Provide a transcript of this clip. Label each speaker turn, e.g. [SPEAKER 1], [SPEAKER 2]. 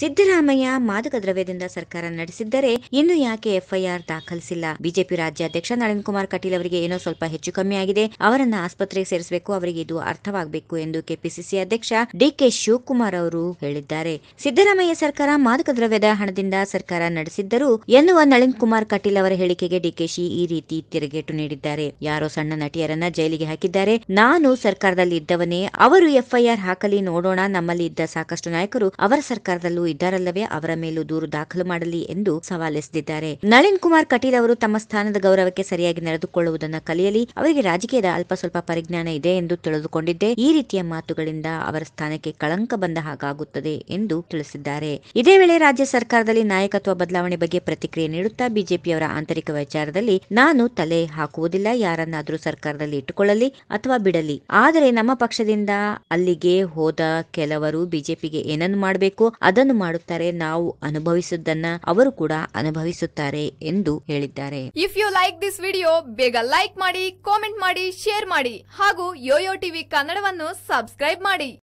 [SPEAKER 1] ಸಿದ್ದರಾಮಯ್ಯ ಮಾದಕ ದ್ರವ್ಯದಿಂದ ಸರ್ಕಾರ ನಡೆಸಿದ್ದರೆ ಇನ್ನು ಯಾಕೆ ಎಫ್ಐಆರ್ ದಾಖಲಿಸಿಲ್ಲ ಬಿಜೆಪಿ ರಾಜ್ಯಾಧ್ಯಕ್ಷ ನಳಿನ್ ಕುಮಾರ್ ಕಟೀಲ್ ಅವರಿಗೆ ಏನೋ ಸ್ವಲ್ಪ ಹೆಚ್ಚು ಕಮ್ಮಿ ಆಗಿದೆ ಅವರನ್ನ ಆಸ್ಪತ್ರೆಗೆ ಸೇರಿಸಬೇಕು ಅವರಿಗೆ ಇದು ಅರ್ಥವಾಗಬೇಕು ಎಂದು ಕೆಪಿಸಿಸಿ ಅಧ್ಯಕ್ಷ ಡಿಕೆ ಶಿವಕುಮಾರ್ ಅವರು ಹೇಳಿದ್ದಾರೆ ಸಿದ್ದರಾಮಯ್ಯ ಸರ್ಕಾರ ಮಾದಕ ದ್ರವ್ಯದ ಹಣದಿಂದ ಸರ್ಕಾರ ನಡೆಸಿದ್ದರು ಎನ್ನುವ ನಳಿನ್ ಕುಮಾರ್ ಕಟೀಲ್ ಅವರ ಹೇಳಿಕೆಗೆ ಡಿಕೆಶಿ ಈ ರೀತಿ ತಿರುಗೇಟು ನೀಡಿದ್ದಾರೆ ಯಾರೋ ಸಣ್ಣ ನಟಿಯರನ್ನ ಜೈಲಿಗೆ ಹಾಕಿದ್ದಾರೆ ನಾನು ಸರ್ಕಾರದಲ್ಲಿ ಇದ್ದವನೇ ಅವರು ಎಫ್ಐಆರ್ ಹಾಕಲಿ ನೋಡೋಣ ನಮ್ಮಲ್ಲಿ ಇದ್ದ ಸಾಕಷ್ಟು ನಾಯಕರು ಅವರ ಸರ್ಕಾರದಲ್ಲೂ ಇದ್ದಾರಲ್ಲವೇ ಅವರ ಮೇಲೂ ದೂರು ದಾಖಲು ಮಾಡಲಿ ಎಂದು ಸವಾಲೆಸೆದಿದ್ದಾರೆ ನಳಿನ್ ಕುಮಾರ್ ಕಟೀಲ್ ಅವರು ತಮ್ಮ ಸ್ಥಾನದ ಗೌರವಕ್ಕೆ ಸರಿಯಾಗಿ ನಡೆದುಕೊಳ್ಳುವುದನ್ನು ಕಲಿಯಲಿ ಅವರಿಗೆ ರಾಜಕೀಯದ ಅಲ್ಪ ಸ್ವಲ್ಪ ಪರಿಜ್ಞಾನ ಇದೆ ಎಂದು ತಿಳಿದುಕೊಂಡಿದ್ದೆ ಈ ರೀತಿಯ ಮಾತುಗಳಿಂದ ಅವರ ಸ್ಥಾನಕ್ಕೆ ಕಳಂಕ ಬಂದ ಹಾಗಾಗುತ್ತದೆ ಎಂದು ತಿಳಿಸಿದ್ದಾರೆ ಇದೇ ವೇಳೆ ರಾಜ್ಯ ಸರ್ಕಾರದಲ್ಲಿ ನಾಯಕತ್ವ ಬದಲಾವಣೆ ಬಗ್ಗೆ ಪ್ರತಿಕ್ರಿಯೆ ನೀಡುತ್ತಾ ಬಿಜೆಪಿಯವರ ಆಂತರಿಕ ವಿಚಾರದಲ್ಲಿ ನಾನು ತಲೆ ಹಾಕುವುದಿಲ್ಲ ಯಾರನ್ನಾದರೂ ಸರ್ಕಾರದಲ್ಲಿ ಇಟ್ಟುಕೊಳ್ಳಲಿ ಅಥವಾ ಬಿಡಲಿ ಆದರೆ ನಮ್ಮ ಪಕ್ಷದಿಂದ ಅಲ್ಲಿಗೆ ಹೋದ ಕೆಲವರು ಬಿಜೆಪಿಗೆ ಏನನ್ನು ಮಾಡಬೇಕು ಅದನ್ನು ಮಾಡುತ್ತಾರೆ ನಾವು ಅನುಭವಿಸುವುದನ್ನ ಅವರು ಕೂಡ ಅನುಭವಿಸುತ್ತಾರೆ ಎಂದು ಹೇಳಿದ್ದಾರೆ if you like this video ಬೇಗ ಲೈಕ್ ಮಾಡಿ ಕಾಮೆಂಟ್ ಮಾಡಿ ಶೇರ್ ಮಾಡಿ ಹಾಗೂ ಯೋಯೋ ಟಿವಿ ಕನ್ನಡವನ್ನು ಸಬ್ಸ್ಕ್ರೈಬ್ ಮಾಡಿ